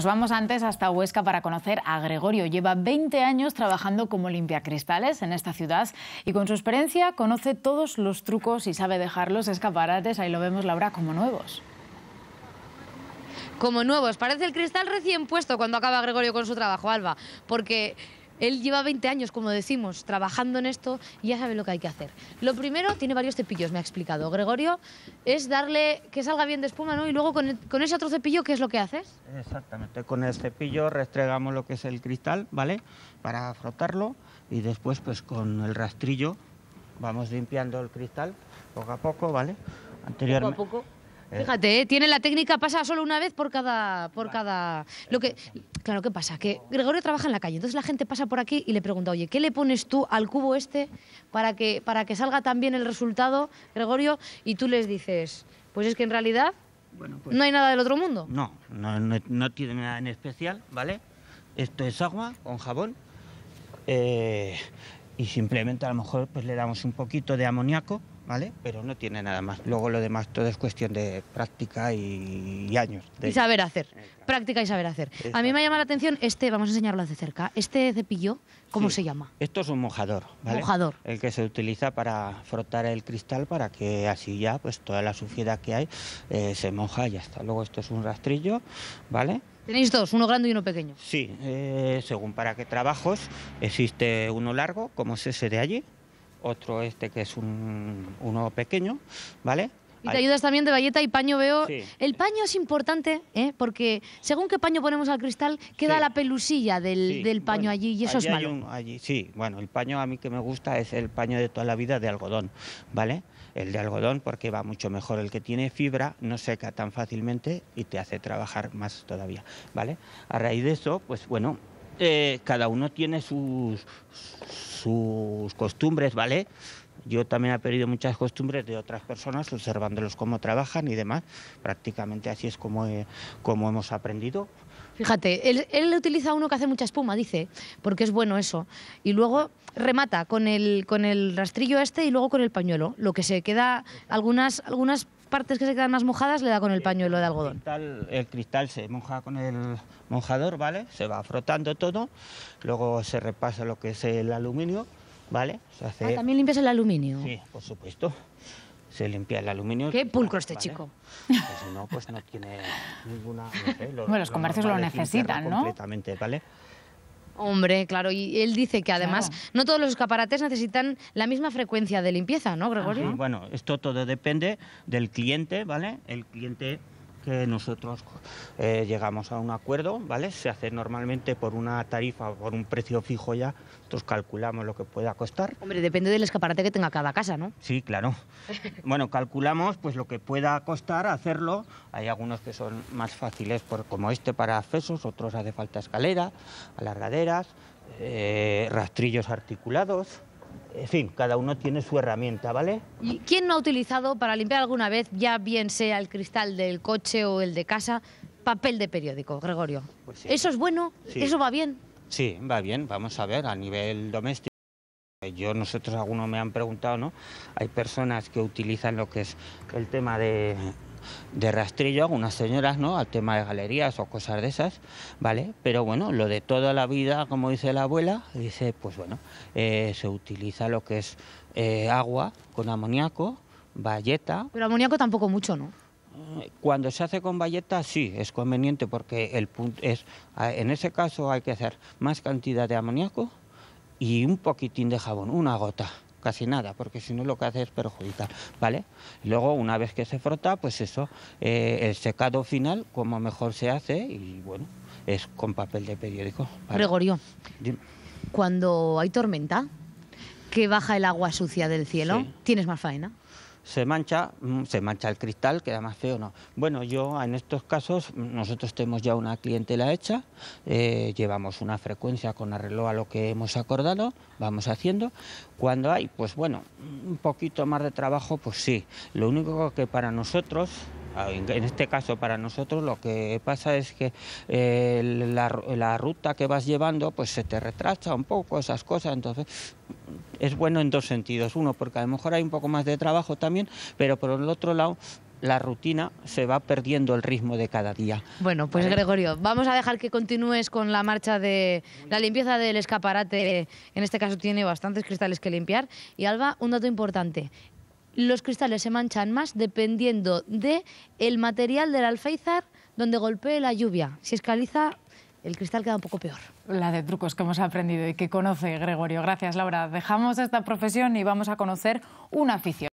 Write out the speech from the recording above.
Nos vamos antes hasta Huesca para conocer a Gregorio. Lleva 20 años trabajando como limpiacristales en esta ciudad y con su experiencia conoce todos los trucos y sabe dejarlos escaparates, ahí lo vemos Laura, como nuevos como nuevos. Parece el cristal recién puesto cuando acaba Gregorio con su trabajo, Alba, porque él lleva 20 años, como decimos, trabajando en esto y ya sabe lo que hay que hacer. Lo primero, tiene varios cepillos, me ha explicado Gregorio, es darle que salga bien de espuma, ¿no? Y luego con, ese otro cepillo, ¿qué es lo que haces? Exactamente, con el cepillo restregamos lo que es el cristal, ¿vale? Para frotarlo y después pues con el rastrillo vamos limpiando el cristal poco a poco, ¿vale? Anteriormente, poco eh. Fíjate, eh, tiene la técnica, pasa solo una vez por cada, por cada. Lo que, claro, ¿qué pasa? Que Gregorio trabaja en la calle, entonces la gente pasa por aquí y le pregunta, oye, ¿qué le pones tú al cubo este para que, para que salga tan bien el resultado, Gregorio? Y tú les dices, pues es que en realidad pues no hay nada del otro mundo. No, no, no, tiene nada en especial, ¿vale? Esto es agua con jabón. Eh, y simplemente a lo mejor pues le damos un poquito de amoníaco pero no tiene nada más. Luego lo demás todo es cuestión de práctica y, años. Y saber hacer. Eh, práctica y saber hacer. A mí me llama la atención este, vamos a enseñarlo de cerca, este cepillo, ¿cómo se llama? Esto es un mojador, ¿vale? Mojador. El que se utiliza para frotar el cristal para que así ya, pues toda la suciedad que hay eh, se moja y ya está. Luego esto es un rastrillo, ¿vale? Tenéis dos, uno grande y uno pequeño. Sí, eh, según para qué trabajos, existe uno largo, como es ese de allí, otro este que es un, uno pequeño, ¿vale? Y te ayudas también de valleta y paño veo. El paño es importante, ¿eh? porque según qué paño ponemos al cristal, queda la pelusilla del, paño allí y eso es malo. allí, sí, bueno, el paño a mí que me gusta es el paño de toda la vida de algodón, ¿vale? El de algodón porque va mucho mejor. El que tiene fibra no seca tan fácilmente y te hace trabajar más todavía, ¿vale? A raíz de eso, pues bueno, eh, cada uno tiene sus, sus costumbres, ¿vale? Yo también he perdido muchas costumbres de otras personas, observándolos cómo trabajan y demás. Prácticamente así es como, como hemos aprendido. Fíjate, él, él, utiliza uno que hace mucha espuma, dice, porque es bueno eso. Y luego remata con el, con el rastrillo este y luego con el pañuelo, lo que se queda algunas, algunas partes que se quedan más mojadas le da con el pañuelo de algodón. El cristal, se moja con el mojador, ¿vale? Se va frotando todo, luego se repasa lo que es el aluminio, ¿vale? Se hace... ah, también limpias el aluminio. Sí, por supuesto. Se limpia el aluminio. Qué pulcro este chico. no, pues no tiene ninguna. bueno, los comercios lo, necesitan, ¿no? Completamente, ¿vale? Hombre, claro, y él dice que además no todos los escaparates necesitan la misma frecuencia de limpieza, ¿no, Gregorio? bueno, esto todo depende del cliente, ¿vale? El cliente que nosotros eh, llegamos a un acuerdo, ¿vale? Se hace normalmente por una tarifa, por un precio fijo ya, entonces calculamos lo que pueda costar. Hombre, depende del escaparate que tenga cada casa, ¿no? Sí, claro. bueno, calculamos pues lo que pueda costar hacerlo. Hay algunos que son más fáciles, por, como este para accesos, otros hace falta escalera, alargaderas, eh, rastrillos articulados en fin, cada uno tiene su herramienta, ¿vale? ¿Y quién no ha utilizado para limpiar alguna vez, ya bien sea el cristal del coche o el de casa, papel de periódico, Gregorio? Pues ¿Eso es bueno? ¿Eso va bien? Sí, va bien. Vamos a ver, a nivel doméstico. Yo, nosotros, algunos me han preguntado, ¿no? Hay personas que utilizan lo que es el tema de de rastrillo algunas señoras, ¿no? Al tema de galerías o cosas de esas, ¿vale? Pero bueno, lo de toda la vida, como dice la abuela, dice, pues bueno, eh, se utiliza lo que es eh, agua con amoníaco, valleta. Pero amoníaco tampoco mucho, ¿no? Eh, cuando se hace con valleta, sí, es conveniente porque el punto es, en ese caso hay que hacer más cantidad de amoníaco y un poquitín de jabón, una gota casi nada, porque si no lo que hace es perjudicar, ¿vale? Luego, una vez que se frota, pues eso, eh, el secado final, como mejor se hace, y bueno, es con papel de periódico. Gregorio, cuando hay tormenta, que baja el agua sucia del cielo, ¿tienes más faena? se mancha, mm, se mancha el cristal, queda más feo, ¿no? Bueno, yo en estos casos, nosotros tenemos ya una clientela hecha, eh, llevamos una frecuencia con arreglo a lo que hemos acordado, vamos haciendo. Cuando hay, pues bueno, un poquito más de trabajo, pues sí. Lo único que para nosotros, ah, en este caso para nosotros lo que pasa es que eh, la, la, ruta que vas llevando pues se te retrasa un poco esas cosas entonces es bueno en dos sentidos. Uno, porque a lo mejor hay un poco más de trabajo también, pero por el otro lado, la rutina se va perdiendo el ritmo de cada día. Bueno, pues Gregorio, vamos a dejar que continúes con la marcha de la limpieza del escaparate. En este caso tiene bastantes cristales que limpiar. Y Alba, un dato importante. Los cristales se manchan más dependiendo de el material del alféizar donde golpee la lluvia. Si es caliza, el cristal queda un poco peor. La de trucos que hemos aprendido y que conoce Gregorio. Gracias, Laura. Dejamos esta profesión y vamos a conocer una afición.